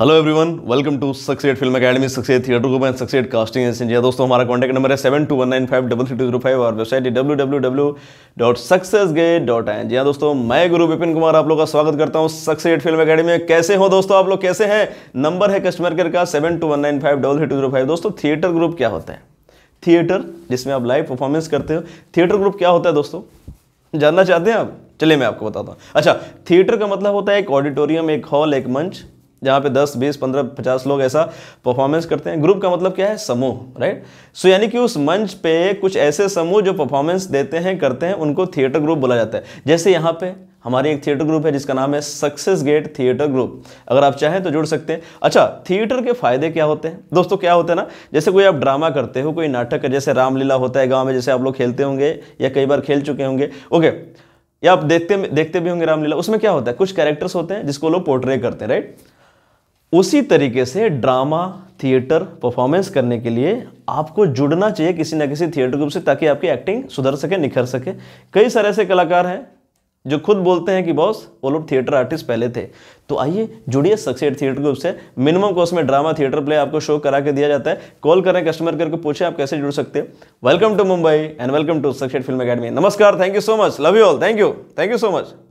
hello everyone welcome to सक्सेट film academy सक्सेट theatre group and सक्सेट कास्टिंग एजेंसिया दोस्तों हमारा कॉन्टैक्ट नंबर है seven two one nine five double three two zero five और वेबसाइट है W W W dot success गे डॉट एन जी दोस्तों मैं गुरु विपिन कुमार आप लोग का स्वागत करता हूँ सक्सेट फिल्म अकेडमी में कैसे हो दोस्तों आप लोग कैसे हैं नंबर है कस्टमर केयर का seven two one nine five double three two zero five दोस्तों थिएटर ग्रुप क्या होता है थिएटर जिसमें आप लाइव परफॉर्मेंस करते हो थिएटर ग्रुप क्या होता है दोस्तों जानना चाहते हैं आप चलिए मैं आपको बताता हूँ अच्छा थिएटर का मतलब होता है एक ऑडिटोरियम एक हॉल एक मंच जहाँ पे 10, 20, 15, 50 लोग ऐसा परफॉर्मेंस करते हैं ग्रुप का मतलब क्या है समूह राइट सो यानी कि उस मंच पे कुछ ऐसे समूह जो परफॉर्मेंस देते हैं करते हैं उनको थिएटर ग्रुप बोला जाता है जैसे यहाँ पे हमारी एक थिएटर ग्रुप है जिसका नाम है सक्सेस गेट थिएटर ग्रुप अगर आप चाहें तो जुड़ सकते हैं अच्छा थिएटर के फायदे क्या होते हैं दोस्तों क्या होते हैं ना जैसे कोई आप ड्रामा करते हो कोई नाटक है जैसे रामलीला होता है गाँव में जैसे आप लोग खेलते होंगे या कई बार खेल चुके होंगे ओके या आप देखते देखते भी होंगे रामलीला उसमें क्या होता है कुछ कैरेक्टर्स होते हैं जिसको लोग पोर्ट्रे करते हैं राइट उसी तरीके से ड्रामा थिएटर परफॉर्मेंस करने के लिए आपको जुड़ना चाहिए किसी ना किसी थिएटर ग्रुप से ताकि आपकी एक्टिंग सुधर सके निखर सके कई सारे ऐसे कलाकार हैं जो खुद बोलते हैं कि बॉस वो लोग थिएटर आर्टिस्ट पहले थे तो आइए जुड़िए सक्सेट थिएटर ग्रुप से मिनिमम कॉस्ट में ड्रामा थिएटर प्ले आपको शो करा के दिया जाता है कॉल करें कस्टमर केयर को पूछें आप कैसे जुड़ सकते हैं welcome to Mumbai and welcome to सक्सेट फिल्म अकेडमी नमस्कार thank you so much love you all thank you thank you so much